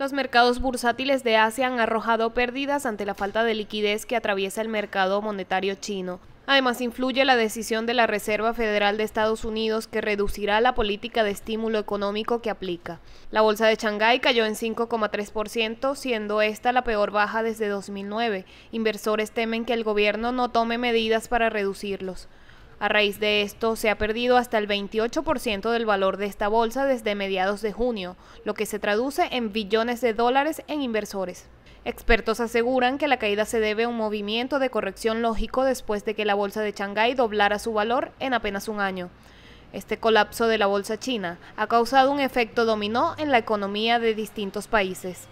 Los mercados bursátiles de Asia han arrojado pérdidas ante la falta de liquidez que atraviesa el mercado monetario chino. Además, influye la decisión de la Reserva Federal de Estados Unidos que reducirá la política de estímulo económico que aplica. La bolsa de Shanghái cayó en 5,3%, siendo esta la peor baja desde 2009. Inversores temen que el gobierno no tome medidas para reducirlos. A raíz de esto, se ha perdido hasta el 28% del valor de esta bolsa desde mediados de junio, lo que se traduce en billones de dólares en inversores. Expertos aseguran que la caída se debe a un movimiento de corrección lógico después de que la bolsa de Shanghái doblara su valor en apenas un año. Este colapso de la bolsa china ha causado un efecto dominó en la economía de distintos países.